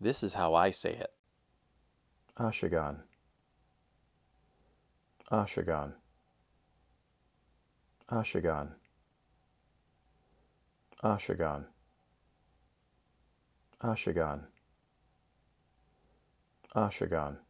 This is how I say it. Ashagan. Ashagan. Ashagan. Ashagan. Ashagan. Ashagan.